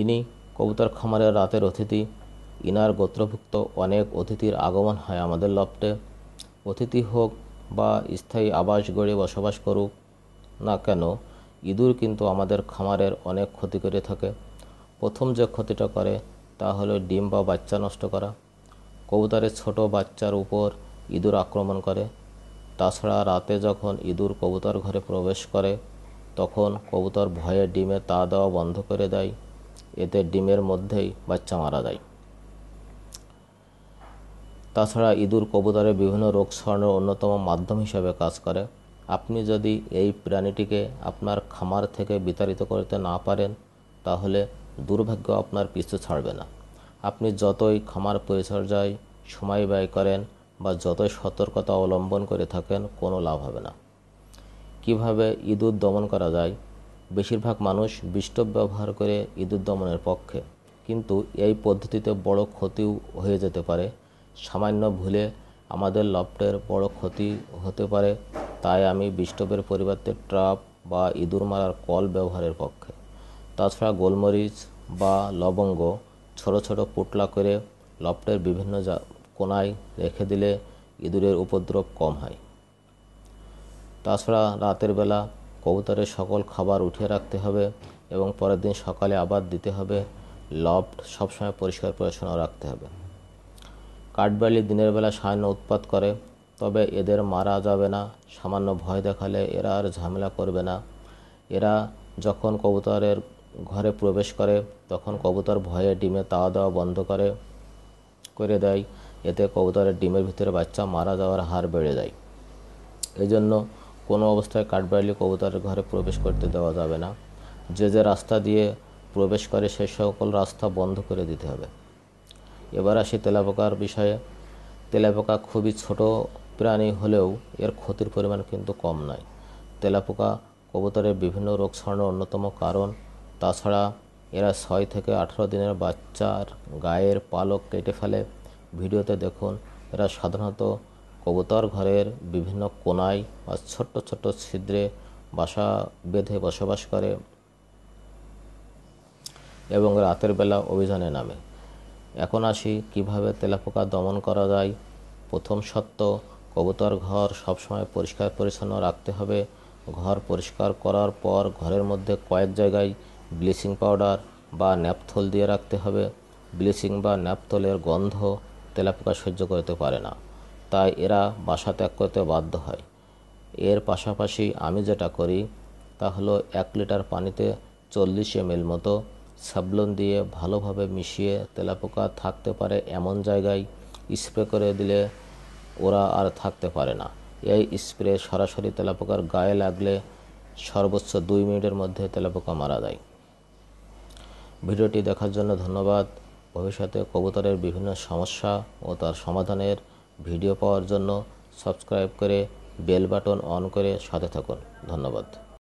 ইনি কবুতর খামারের রাতের অতিথি ইনার গোত্রভুক্ত অনেক অতিথির আগমন হয় আমাদের লপ্টে অতিথি হোক বা স্থায়ী আবাস গড়ে বসবাস করুক না কেন ইঁদুর কিন্তু আমাদের খামারের অনেক ক্ষতি করে থাকে প্রথম যে ক্ষতিটা করে তা হলো ডিম বা বাচ্চা নষ্ট করা কবুতরের ছোট বাচ্চার উপর ইঁদুর আক্রমণ করে তাছাড়া রাতে যখন ইঁদুর কবুতর ঘরে প্রবেশ করে তখন কবুতর ভয়ে ডিমে তা দেওয়া বন্ধ করে দেয় এতে ডিমের মধ্যেই বাচ্চা মারা যায় তাছাড়া ইঁদুর কবুতরের বিভিন্ন রোগ ছড়ানোর অন্যতম মাধ্যম হিসাবে কাজ করে আপনি যদি এই প্রাণীটিকে আপনার খামার থেকে বিতাড়িত করতে না পারেন তাহলে দুর্ভাগ্য আপনার পিছু ছাড়বে না আপনি যতই খামার পরিচর্যায় সময় ব্যয় করেন বা যতই সতর্কতা অবলম্বন করে থাকেন কোনো লাভ হবে না কিভাবে ইঁদুর দমন করা যায় বেশিরভাগ মানুষ বিষ্টব ব্যবহার করে ইঁদুর দমনের পক্ষে কিন্তু এই পদ্ধতিতে বড় ক্ষতিও হয়ে যেতে পারে সামান্য ভুলে আমাদের লফটের বড় ক্ষতি হতে পারে তাই আমি বিষ্টবের পরিবর্তে ট্রাপ বা ইঁদুর মারার কল ব্যবহারের পক্ষে তাছাড়া গোলমরিচ বা লবঙ্গ ছোট ছোট পুটলা করে লফটের বিভিন্ন কোনায় রেখে দিলে ইঁদুরের উপদ্রব কম হয় তাছাড়া রাতের বেলা কবুতরের সকল খাবার উঠিয়ে রাখতে হবে এবং পরের দিন সকালে আবার দিতে হবে লফট সবসময় পরিষ্কার পরিচ্ছন্ন রাখতে হবে কাঠবালি দিনের বেলা সামান্য উৎপাত করে তবে এদের মারা যাবে না সামান্য ভয় দেখালে এরা আর ঝামেলা করবে না এরা যখন কবুতরের ঘরে প্রবেশ করে তখন কবুতর ভয়ে ডিমে তাওয়া দেওয়া বন্ধ করে করে দেয় এতে কবুতরের ডিমের ভিতরে বাচ্চা মারা যাওয়ার হার বেড়ে যায় এই জন্য কোনো অবস্থায় কাঠবাড়ালি কবুতরের ঘরে প্রবেশ করতে দেওয়া যাবে না যে যে রাস্তা দিয়ে প্রবেশ করে সে সকল রাস্তা বন্ধ করে দিতে হবে এবার আসি তেলাপোকার বিষয়ে তেলাপোকা খুবই ছোট প্রাণী হলেও এর ক্ষতির পরিমাণ কিন্তু কম নয় তেলাপোকা কবুতরের বিভিন্ন রোগ ছড়ানোর অন্যতম কারণ তাছাড়া এরা ছয় থেকে আঠারো দিনের বাচ্চার গায়ের পালক কেটে ফেলে ভিডিওতে দেখুন এরা সাধারণত কবুতর ঘরের বিভিন্ন কোনায় বা ছোট্ট ছোট্ট ছিদ্রে বাসা বেঁধে বসবাস করে এবং রাতের বেলা অভিযানে নামে এখন আসি কিভাবে তেলাপোকা দমন করা যায় প্রথম সত্য কবুতর ঘর সবসময় পরিষ্কার পরিচ্ছন্ন রাখতে হবে ঘর পরিষ্কার করার পর ঘরের মধ্যে কয়েক জায়গায় ব্লিচিং পাউডার বা ন্যাপথল দিয়ে রাখতে হবে ব্লিচিং বা ন্যাপথলের গন্ধ তেলাপোকা সহ্য করতে পারে না তাই এরা বাসা ত্যাগ করতে বাধ্য হয় এর পাশাপাশি আমি যেটা করি তা হলো এক লিটার পানিতে চল্লিশ এম মতো সাবলন দিয়ে ভালোভাবে মিশিয়ে তেলাপোকা থাকতে পারে এমন জায়গায় স্প্রে করে দিলে ওরা আর থাকতে পারে না এই স্প্রে সরাসরি তেলাপোকার গায়ে লাগলে সর্বোচ্চ দুই মিনিটের মধ্যে তেলাপোকা মারা যায় ভিডিওটি দেখার জন্য ধন্যবাদ ভবিষ্যতে কবুতরের বিভিন্ন সমস্যা ও তার সমাধানের ভিডিও পাওয়ার জন্য সাবস্ক্রাইব করে বেল বাটন অন করে সাথে থাকুন ধন্যবাদ